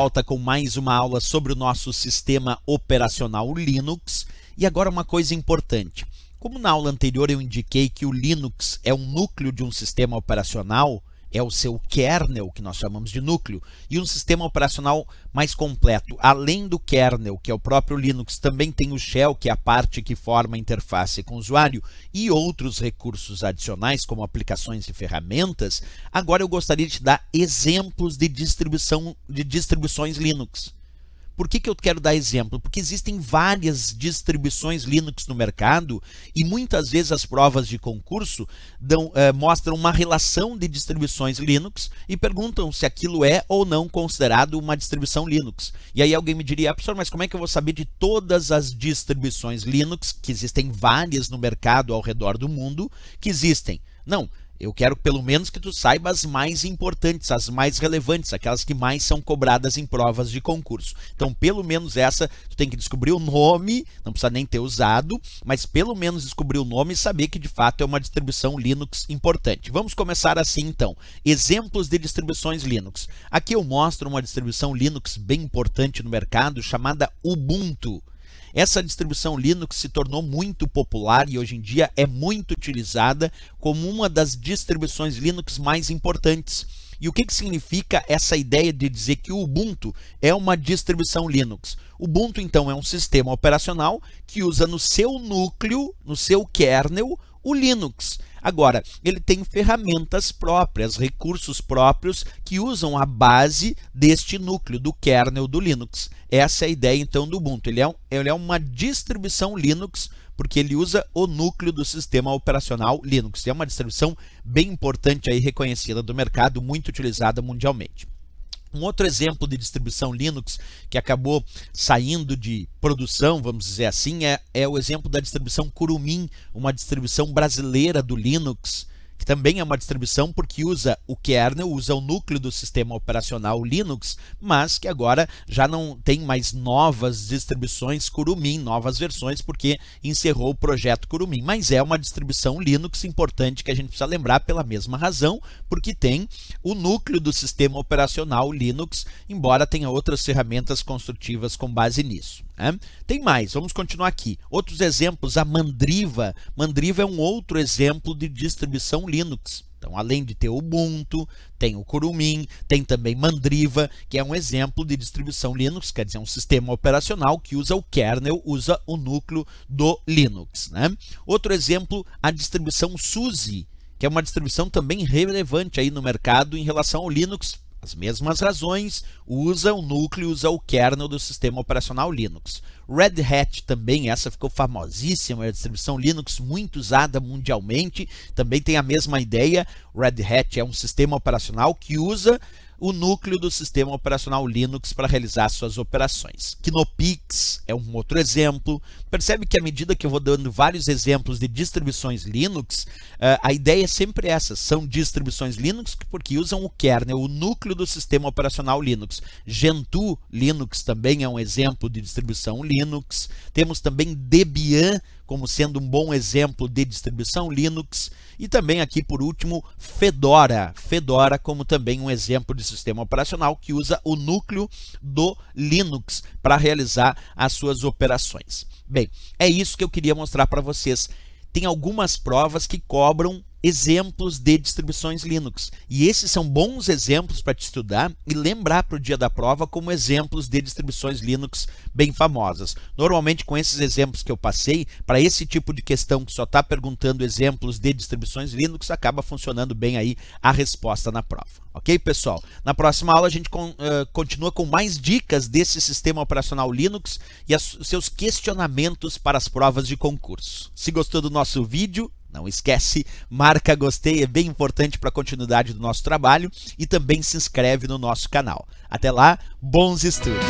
volta com mais uma aula sobre o nosso sistema operacional Linux. E agora uma coisa importante. Como na aula anterior eu indiquei que o Linux é um núcleo de um sistema operacional, é o seu kernel, que nós chamamos de núcleo, e um sistema operacional mais completo. Além do kernel, que é o próprio Linux, também tem o shell, que é a parte que forma a interface com o usuário, e outros recursos adicionais, como aplicações e ferramentas. Agora eu gostaria de te dar exemplos de, distribuição, de distribuições Linux. Por que, que eu quero dar exemplo? Porque existem várias distribuições Linux no mercado e muitas vezes as provas de concurso dão, eh, mostram uma relação de distribuições Linux e perguntam se aquilo é ou não considerado uma distribuição Linux. E aí alguém me diria, ah, professor, mas como é que eu vou saber de todas as distribuições Linux, que existem várias no mercado ao redor do mundo, que existem? Não, eu quero pelo menos que tu saiba as mais importantes, as mais relevantes, aquelas que mais são cobradas em provas de concurso. Então, pelo menos essa, tu tem que descobrir o nome, não precisa nem ter usado, mas pelo menos descobrir o nome e saber que de fato é uma distribuição Linux importante. Vamos começar assim então. Exemplos de distribuições Linux. Aqui eu mostro uma distribuição Linux bem importante no mercado chamada Ubuntu. Essa distribuição Linux se tornou muito popular e hoje em dia é muito utilizada como uma das distribuições Linux mais importantes. E o que, que significa essa ideia de dizer que o Ubuntu é uma distribuição Linux? Ubuntu, então, é um sistema operacional que usa no seu núcleo, no seu kernel, o Linux. Agora, ele tem ferramentas próprias, recursos próprios que usam a base deste núcleo, do kernel do Linux. Essa é a ideia então do Ubuntu. Ele é, um, ele é uma distribuição Linux porque ele usa o núcleo do sistema operacional Linux. É uma distribuição bem importante aí reconhecida do mercado, muito utilizada mundialmente. Um outro exemplo de distribuição Linux que acabou saindo de produção, vamos dizer assim, é, é o exemplo da distribuição Curumin, uma distribuição brasileira do Linux, que também é uma distribuição porque usa o kernel, usa o núcleo do sistema operacional Linux, mas que agora já não tem mais novas distribuições Kurumin, novas versões, porque encerrou o projeto Kurumin. Mas é uma distribuição Linux importante que a gente precisa lembrar pela mesma razão, porque tem o núcleo do sistema operacional Linux, embora tenha outras ferramentas construtivas com base nisso. É. Tem mais, vamos continuar aqui. Outros exemplos, a Mandriva. Mandriva é um outro exemplo de distribuição Linux. Então, além de ter o Ubuntu, tem o Kurumin, tem também Mandriva, que é um exemplo de distribuição Linux, quer dizer, um sistema operacional que usa o kernel, usa o núcleo do Linux. Né? Outro exemplo, a distribuição SUSE, que é uma distribuição também relevante aí no mercado em relação ao Linux, as mesmas razões usa o núcleo, usa o kernel do sistema operacional Linux. Red Hat também, essa ficou famosíssima, é a distribuição Linux muito usada mundialmente, também tem a mesma ideia. Red Hat é um sistema operacional que usa o núcleo do sistema operacional Linux para realizar suas operações. Kinopix é um outro exemplo. Percebe que à medida que eu vou dando vários exemplos de distribuições Linux, eh, a ideia é sempre essa, são distribuições Linux porque usam o kernel, o núcleo do sistema operacional Linux. Gentoo Linux também é um exemplo de distribuição Linux. Temos também Debian como sendo um bom exemplo de distribuição Linux e também aqui por último Fedora, Fedora como também um exemplo de sistema operacional que usa o núcleo do Linux para realizar as suas operações. Bem, é isso que eu queria mostrar para vocês. Tem algumas provas que cobram exemplos de distribuições Linux. E esses são bons exemplos para te estudar e lembrar para o dia da prova como exemplos de distribuições Linux bem famosas. Normalmente, com esses exemplos que eu passei, para esse tipo de questão que só está perguntando exemplos de distribuições Linux, acaba funcionando bem aí a resposta na prova. Ok, pessoal? Na próxima aula a gente con uh, continua com mais dicas desse sistema operacional Linux e seus questionamentos para as provas de concurso. Se gostou do nosso vídeo, não esquece, marca gostei, é bem importante para a continuidade do nosso trabalho e também se inscreve no nosso canal. Até lá, bons estudos!